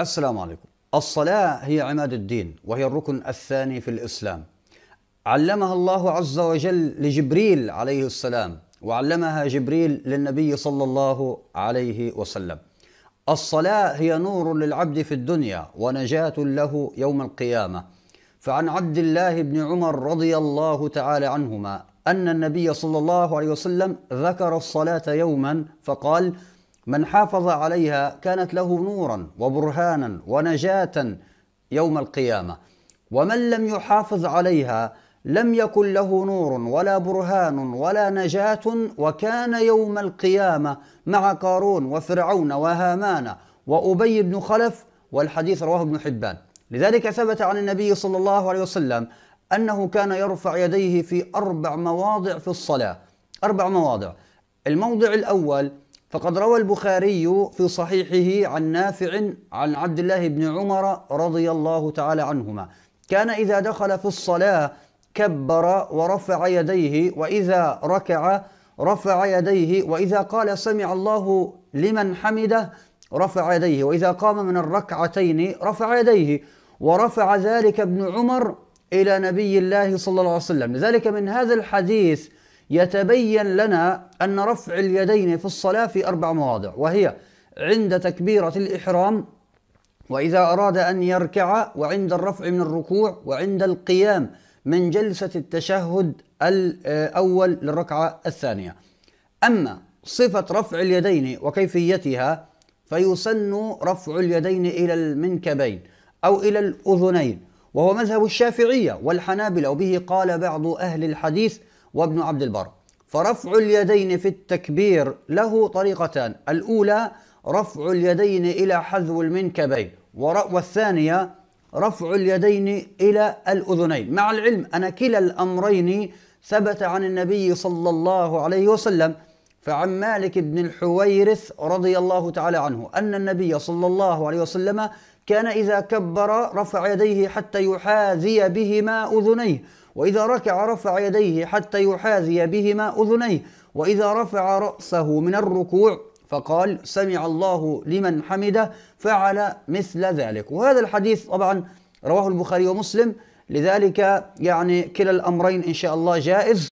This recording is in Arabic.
السلام عليكم. الصلاة هي عماد الدين وهي الركن الثاني في الإسلام. علمها الله عز وجل لجبريل عليه السلام وعلمها جبريل للنبي صلى الله عليه وسلم. الصلاة هي نور للعبد في الدنيا ونجاة له يوم القيامة. فعن عبد الله بن عمر رضي الله تعالى عنهما أن النبي صلى الله عليه وسلم ذكر الصلاة يوما فقال: من حافظ عليها كانت له نورا وبرهانا ونجاة يوم القيامة ومن لم يحافظ عليها لم يكن له نور ولا برهان ولا نجاة وكان يوم القيامة مع قارون وفرعون وهامان وأبي بن خلف والحديث رواه ابن حبان لذلك ثبت عن النبي صلى الله عليه وسلم أنه كان يرفع يديه في أربع مواضع في الصلاة أربع مواضع الموضع الأول فقد روى البخاري في صحيحه عن نافع عن عبد الله بن عمر رضي الله تعالى عنهما كان إذا دخل في الصلاة كبر ورفع يديه وإذا ركع رفع يديه وإذا قال سمع الله لمن حمده رفع يديه وإذا قام من الركعتين رفع يديه ورفع ذلك ابن عمر إلى نبي الله صلى الله عليه وسلم لذلك من هذا الحديث يتبين لنا أن رفع اليدين في الصلاة في أربع مواضع وهي عند تكبيرة الإحرام وإذا أراد أن يركع وعند الرفع من الركوع وعند القيام من جلسة التشهد الأول للركعة الثانية أما صفة رفع اليدين وكيفيتها فيسن رفع اليدين إلى المنكبين أو إلى الأذنين وهو مذهب الشافعية والحنابلة وبه قال بعض أهل الحديث وابن عبد البر فرفع اليدين في التكبير له طريقتان الأولى رفع اليدين إلى حذو المنكبين والثانية رفع اليدين إلى الأذنين مع العلم أن كلا الأمرين ثبت عن النبي صلى الله عليه وسلم فعن مالك بن الحويرث رضي الله تعالى عنه أن النبي صلى الله عليه وسلم كان إذا كبر رفع يديه حتى يحاذي بهما أذنيه وإذا ركع رفع يديه حتى يحاذي بهما أذنيه وإذا رفع رأسه من الركوع فقال سمع الله لمن حمده فعل مثل ذلك وهذا الحديث طبعا رواه البخاري ومسلم لذلك يعني كلا الأمرين إن شاء الله جائز